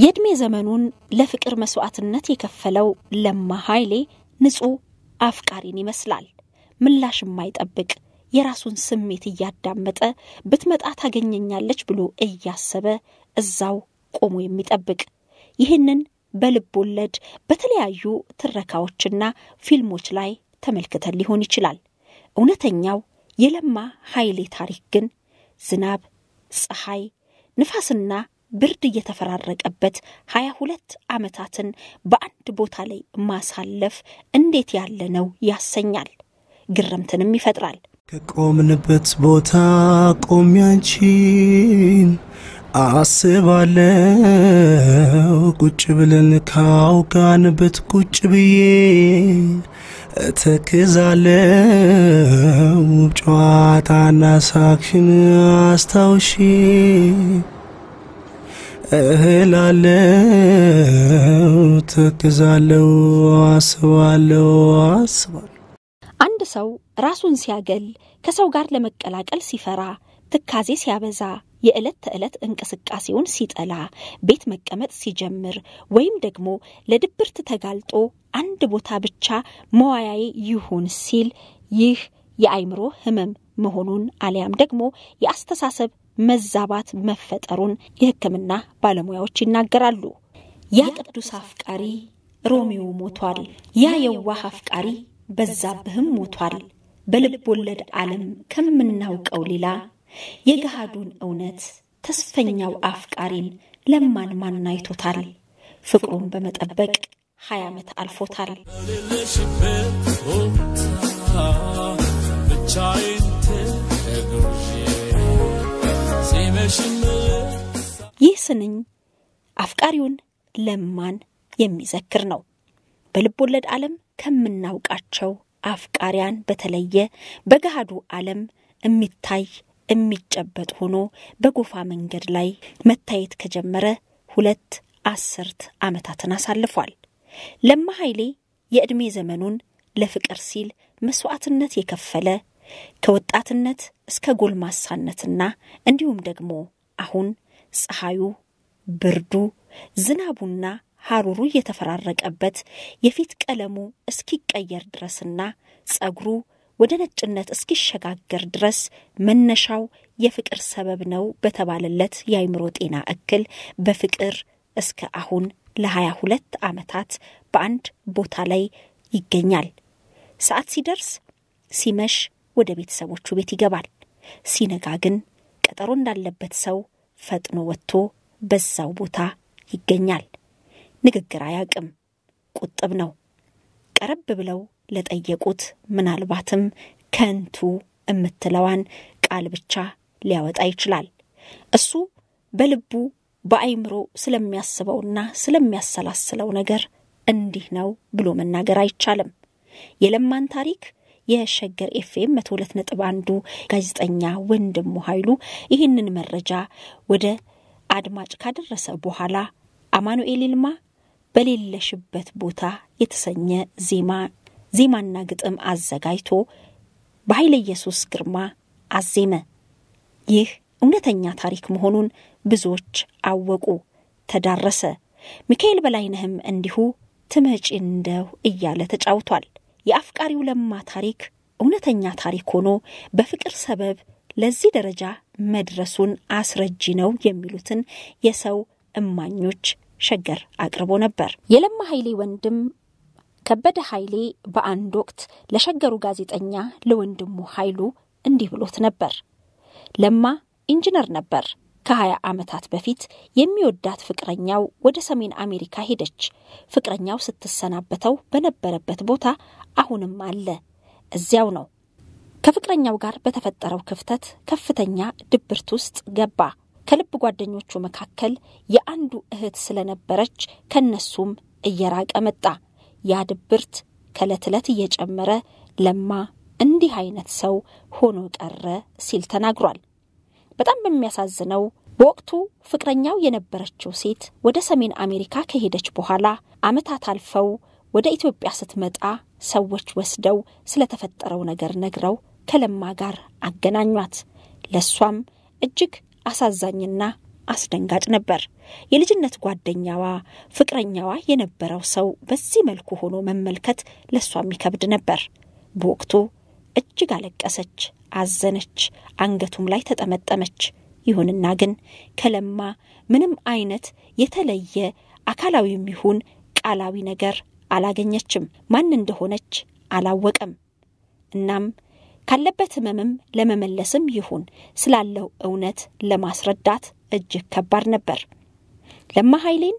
የዕድሜ ዘመኑን ለፍቅር መስዋዕትነት የከፈለው ለማ ኃይሌ ንጹሕ አፍቃሪን ይመስላል። ምላሽ የማይጠብቅ የራሱን ስሜት እያዳመጠ ብትመጣ ታገኘኛለች ብሎ እያሰበ እዛው ቆሞ የሚጠብቅ ይህንን በልብ ወለድ በተለያዩ ትረካዎችና ፊልሞች ላይ ተመልክተን ሊሆን ይችላል። እውነተኛው የለማ ኃይሌ ታሪክ ግን ዝናብ፣ ፀሐይ፣ ንፋስና ብርድ እየተፈራረቀበት ሀያ ሁለት ዓመታትን በአንድ ቦታ ላይ ማሳለፍ እንዴት ያለ ነው ያሰኛል፣ ግርምትንም ይፈጥራል። ከቆምንበት ቦታ ቆሜ አንቺን አስባለው ቁጭ ብለን ካውጋንበት ቁጭ ብዬ እተክዛለው ጨዋታና ሳክሽን አስታውሺ እህላለው፣ ትክዛለው፣ አስባለው አንድ ሰው ራሱን ሲያገል፣ ከሰው ጋር ለመቀላቀል ሲፈራ፣ ትካዜ ሲያበዛ፣ የዕለት ተዕለት እንቅስቃሴውን ሲጠላ፣ ቤት መቀመጥ ሲጀምር፣ ወይም ደግሞ ለድብርት ተጋልጦ አንድ ቦታ ብቻ መዋያዬ ይሁን ሲል ይህ የአይምሮ ህመም መሆኑን አሊያም ደግሞ የአስተሳሰብ መዛባት መፈጠሩን የሕክምና ባለሙያዎች ይናገራሉ። ያ ቅዱስ አፍቃሪ ሮሚዮ ሞቷል። ያ የዋህ አፍቃሪ በዛብህም ሞቷል። በልብ ወለድ ዓለም ከምናውቀው ሌላ የገሃዱን እውነት ተስፈኛው አፍቃሪን ለማን ማን አይቶታል? ፍቅሩን በመጠበቅ ሀያ ዓመት አልፎታል። ስንኝ አፍቃሪውን ለማን የሚዘክር ነው። በልቦለድ ዓለም ከምናውቃቸው አፍቃሪያን በተለየ በገሃዱ ዓለም የሚታይ የሚጨበጥ ሆኖ በጎፋ መንገድ ላይ መታየት ከጀመረ ሁለት አስርት ዓመታትን አሳልፏል። ለማ ኃይሌ የዕድሜ ዘመኑን ለፍቅር ሲል መስዋዕትነት የከፈለ ከወጣትነት እስከ ጎልማሳነትና እንዲሁም ደግሞ አሁን ፀሐዩ፣ ብርዱ፣ ዝናቡና ሐሩሩ የተፈራረቀበት የፊት ቀለሙ እስኪቀየር ድረስና ጸጉሩ ወደ ነጭነት እስኪሸጋገር ድረስ መነሻው የፍቅር ሰበብ ነው በተባለለት የአይምሮ ጤና እክል በፍቅር እስከ አሁን ለሀያ ሁለት ዓመታት በአንድ ቦታ ላይ ይገኛል። ሰዓት ሲደርስ ሲመሽ ወደ ቤተሰቦቹ ቤት ይገባል። ሲነጋ ግን ቀጠሮ እንዳለበት ሰው ፈጥኖ ወጥቶ በዛው ቦታ ይገኛል። ንግግር አያቅም፣ ቁጥብ ነው። ቀረብ ብለው ለጠየቁት ምናልባትም ከንቱ የምትለዋን ቃል ብቻ ሊያወጣ ይችላል። እሱ በልቡ በአይምሮ ስለሚያስበውና ስለሚያሰላስለው ነገር እንዲህ ነው ብሎ መናገር አይቻልም። የለማን ታሪክ የሸገር ኤፍኤም መቶ ሁለት ነጥብ አንዱ ጋዜጠኛ ወንድሙ ኃይሉ ይህንን መረጃ ወደ አድማጭ ካደረሰ በኋላ አማኑኤል ይልማ በሌለሽበት ቦታ የተሰኘ ዜማ ዜማና ግጥም አዘጋጅቶ በኃይለ ኢየሱስ ግርማ አዜመ። ይህ እውነተኛ ታሪክ መሆኑን ብዙዎች አወቁ፣ ተዳረሰ። ሚካኤል በላይነህም እንዲሁ ትመጪ እንደው እያለ ተጫውቷል። የአፍቃሪው ለማ ታሪክ እውነተኛ ታሪክ ሆኖ በፍቅር ሰበብ ለዚህ ደረጃ መድረሱን አስረጂ ነው የሚሉትን የሰው እማኞች ሸገር አቅርቦ ነበር። የለማ ኃይሌ ወንድም ከበደ ኃይሌ በአንድ ወቅት ለሸገሩ ጋዜጠኛ ለወንድሙ ኃይሉ እንዲህ ብሎት ነበር። ለማ ኢንጂነር ነበር። ከሀያ ዓመታት በፊት የሚወዳት ፍቅረኛው ወደ ሰሜን አሜሪካ ሄደች። ፍቅረኛው ስትሰናበተው በነበረበት ቦታ አሁንም አለ፣ እዚያው ነው። ከፍቅረኛው ጋር በተፈጠረው ክፍተት ከፍተኛ ድብርት ውስጥ ገባ። ከልብ ጓደኞቹ መካከል የአንዱ እህት ስለነበረች ከነሱም እየራቀ መጣ። ያ ድብርት ከእለት ዕለት እየጨመረ ለማ እንዲህ አይነት ሰው ሆኖ ቀረ ሲል ተናግሯል። በጣም በሚያሳዝነው በወቅቱ ፍቅረኛው የነበረችው ሴት ወደ ሰሜን አሜሪካ ከሄደች በኋላ ዓመታት አልፈው ወደ ኢትዮጵያ ስትመጣ ሰዎች ወስደው ስለተፈጠረው ነገር ነግረው ከለማ ጋር አገናኟት። ለሷም እጅግ አሳዛኝና አስደንጋጭ ነበር። የልጅነት ጓደኛዋ፣ ፍቅረኛዋ የነበረው ሰው በዚህ መልኩ ሆኖ መመልከት ለእሷም ይከብድ ነበር። በወቅቱ እጅግ አለቀሰች፣ አዘነች፣ አንገቱም ላይ ተጠመጠመች። ይሁንና ግን ከለማ ምንም አይነት የተለየ አካላዊም ይሁን ቃላዊ ነገር አላገኘችም። ማን እንደሆነች አላወቀም። እናም ካለበት ህመምም ለመመለስም ይሁን ስላለው እውነት ለማስረዳት እጅግ ከባድ ነበር። ለማ ኃይሌን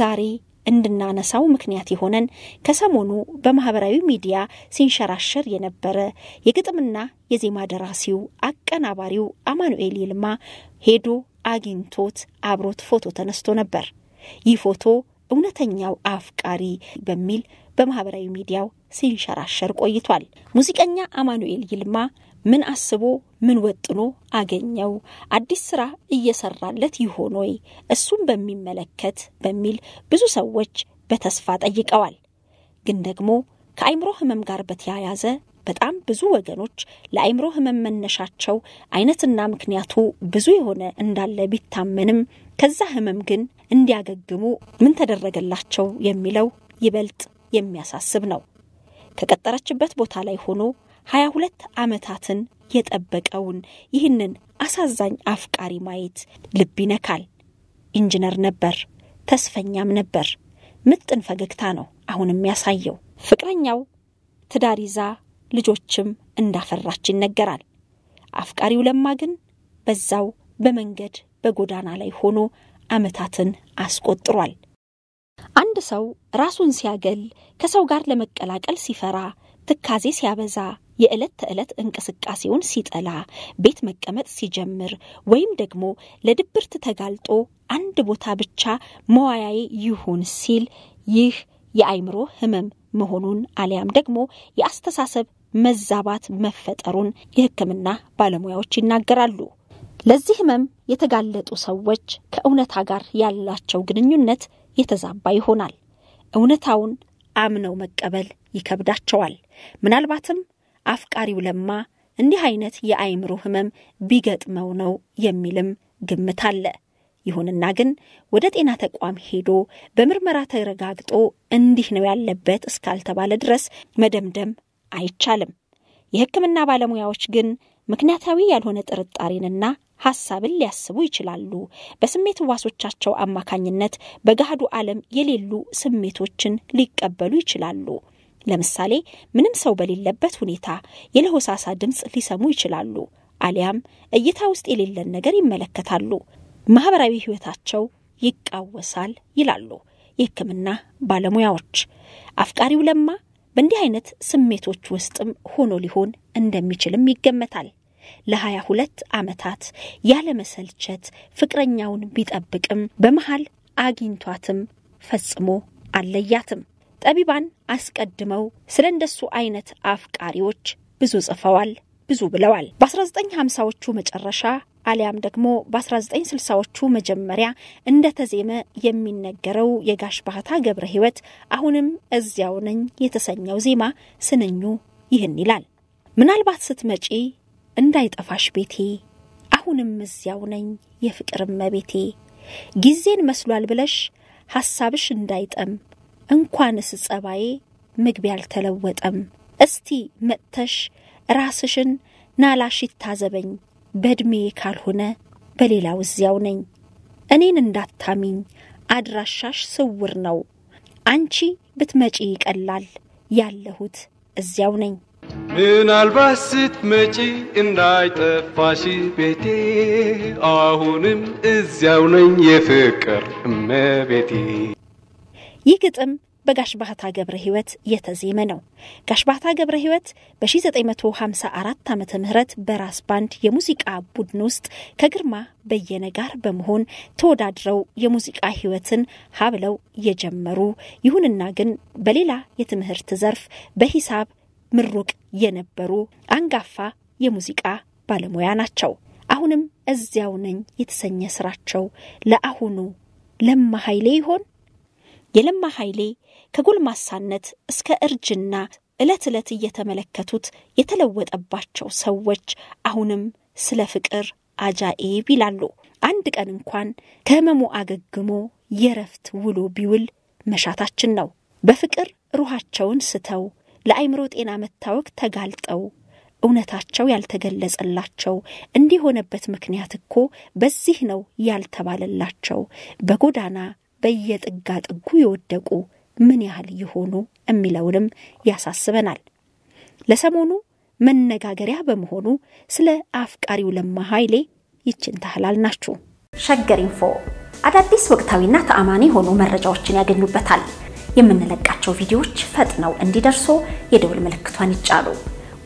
ዛሬ እንድናነሳው ምክንያት የሆነን ከሰሞኑ በማህበራዊ ሚዲያ ሲንሸራሸር የነበረ የግጥምና የዜማ ደራሲው አቀናባሪው አማኑኤል ይልማ ሄዶ አግኝቶት አብሮት ፎቶ ተነስቶ ነበር። ይህ ፎቶ እውነተኛው አፍቃሪ በሚል በማህበራዊ ሚዲያው ሲንሸራሸር ቆይቷል። ሙዚቀኛ አማኑኤል ይልማ ምን አስቦ ምን ወጥኖ አገኘው? አዲስ ስራ እየሰራለት ይሆን ወይ? እሱም በሚመለከት በሚል ብዙ ሰዎች በተስፋ ጠይቀዋል። ግን ደግሞ ከአይምሮ ህመም ጋር በተያያዘ በጣም ብዙ ወገኖች ለአይምሮ ህመም መነሻቸው አይነትና ምክንያቱ ብዙ የሆነ እንዳለ ቢታመንም ከዛ ህመም ግን እንዲያገግሙ ምን ተደረገላቸው የሚለው ይበልጥ የሚያሳስብ ነው። ከቀጠረችበት ቦታ ላይ ሆኖ ሀያ ሁለት ዓመታትን የጠበቀውን ይህንን አሳዛኝ አፍቃሪ ማየት ልብ ይነካል። ኢንጂነር ነበር፣ ተስፈኛም ነበር። ምጥን ፈገግታ ነው አሁን የሚያሳየው። ፍቅረኛው ትዳር ይዛ ልጆችም እንዳፈራች ይነገራል። አፍቃሪው ለማ ግን በዛው በመንገድ በጎዳና ላይ ሆኖ ዓመታትን አስቆጥሯል። አንድ ሰው ራሱን ሲያገል፣ ከሰው ጋር ለመቀላቀል ሲፈራ፣ ትካዜ ሲያበዛ፣ የዕለት ተዕለት እንቅስቃሴውን ሲጠላ፣ ቤት መቀመጥ ሲጀምር፣ ወይም ደግሞ ለድብርት ተጋልጦ አንድ ቦታ ብቻ መዋያዬ ይሁን ሲል ይህ የአይምሮ ህመም መሆኑን አሊያም ደግሞ የአስተሳሰብ መዛባት መፈጠሩን የሕክምና ባለሙያዎች ይናገራሉ። ለዚህ ህመም የተጋለጡ ሰዎች ከእውነታ ጋር ያላቸው ግንኙነት የተዛባ ይሆናል። እውነታውን አምነው መቀበል ይከብዳቸዋል። ምናልባትም አፍቃሪው ለማ እንዲህ አይነት የአይምሮ ህመም ቢገጥመው ነው የሚልም ግምት አለ። ይሁንና ግን ወደ ጤና ተቋም ሄዶ በምርመራ ተረጋግጦ እንዲህ ነው ያለበት እስካልተባለ ድረስ መደምደም አይቻልም። የሕክምና ባለሙያዎች ግን ምክንያታዊ ያልሆነ ጥርጣሬንና ሐሳብን ሊያስቡ ይችላሉ። በስሜት ዋሶቻቸው አማካኝነት በገሃዱ ዓለም የሌሉ ስሜቶችን ሊቀበሉ ይችላሉ። ለምሳሌ ምንም ሰው በሌለበት ሁኔታ የለሆሳሳ ድምፅ ሊሰሙ ይችላሉ። አሊያም እይታ ውስጥ የሌለን ነገር ይመለከታሉ። ማህበራዊ ህይወታቸው ይቃወሳል ይላሉ የህክምና ባለሙያዎች። አፍቃሪው ለማ በእንዲህ አይነት ስሜቶች ውስጥም ሆኖ ሊሆን እንደሚችልም ይገመታል። ለሀያ ሁለት ዓመታት ያለመሰልቸት ፍቅረኛውን ቢጠብቅም በመሃል አግኝቷትም ፈጽሞ አለያትም። ጠቢባን አስቀድመው ስለ እንደሱ አይነት አፍቃሪዎች ብዙ ጽፈዋል፣ ብዙ ብለዋል። በ1950ዎቹ መጨረሻ አሊያም ደግሞ በ1960ዎቹ መጀመሪያ እንደተዜመ የሚነገረው የጋሽ ባህታ ገብረ ህይወት አሁንም እዚያው ነኝ የተሰኘው ዜማ ስንኙ ይህን ይላል። ምናልባት ስትመጪ እንዳይጠፋሽ ቤቴ አሁንም እዚያው ነኝ የፍቅር ቤቴ ጊዜን መስሏል ብለሽ ሐሳብሽ እንዳይጠም እንኳንስ ጸባዬ ምግቢ ያልተለወጠም እስቲ መጥተሽ ራስሽን ናላሽ ይታዘበኝ በዕድሜ ካልሆነ በሌላው እዚያው ነኝ። እኔን እንዳታሚኝ፣ አድራሻሽ ስውር ነው። አንቺ ብትመጪ ይቀላል። ያለሁት እዚያው ነኝ። ምናልባት ስትመጪ እንዳይጠፋሽ ቤቴ፣ አሁንም እዚያው ነኝ የፍቅር እመቤቴ። ይህ ግጥም በጋሽ ባህታ ገብረ ህይወት የተዜመ ነው። ጋሽ ባህታ ገብረ ህይወት በ1954 ዓ ም በራስ ባንድ የሙዚቃ ቡድን ውስጥ ከግርማ በየነ ጋር በመሆን ተወዳድረው የሙዚቃ ህይወትን ሀብለው የጀመሩ ይሁንና ግን በሌላ የትምህርት ዘርፍ በሂሳብ ምሩቅ የነበሩ አንጋፋ የሙዚቃ ባለሙያ ናቸው። አሁንም እዚያው ነኝ የተሰኘ ስራቸው ለአሁኑ ለማ ኃይሌ ይሆን? የለማ ኃይሌ ከጎልማሳነት እስከ እርጅና ዕለት ዕለት እየተመለከቱት የተለወጠባቸው ሰዎች አሁንም ስለ ፍቅር አጃኤብ ይላሉ። አንድ ቀን እንኳን ከህመሙ አገግሞ የረፍት ውሎ ቢውል መሻታችን ነው። በፍቅር ሩሃቸውን ስተው ለአይምሮ ጤና መታወክ ተጋልጠው እውነታቸው ያልተገለጸላቸው እንዲሆነበት ምክንያት እኮ በዚህ ነው ያልተባለላቸው በጎዳና በየጥጋ ጥጉ የወደቁ ምን ያህል የሆኑ የሚለውንም ያሳስበናል። ለሰሞኑ መነጋገሪያ በመሆኑ ስለ አፍቃሪው ለማ ኃይሌ ይችን ታህላል ናችሁ። ሸገር ኢንፎ አዳዲስ ወቅታዊና ተአማኒ የሆኑ መረጃዎችን ያገኙበታል። የምንለቃቸው ቪዲዮዎች ፈጥነው እንዲደርሱ የደውል ምልክቷን ይጫሉ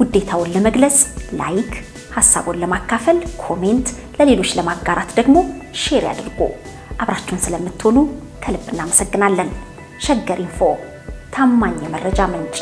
ውዴታውን ለመግለጽ ላይክ፣ ሀሳቡን ለማካፈል ኮሜንት፣ ለሌሎች ለማጋራት ደግሞ ሼር ያድርጉ። አብራችሁን ስለምትሆኑ ከልብ እናመሰግናለን። ሸገር ኢንፎ ታማኝ የመረጃ ምንጭ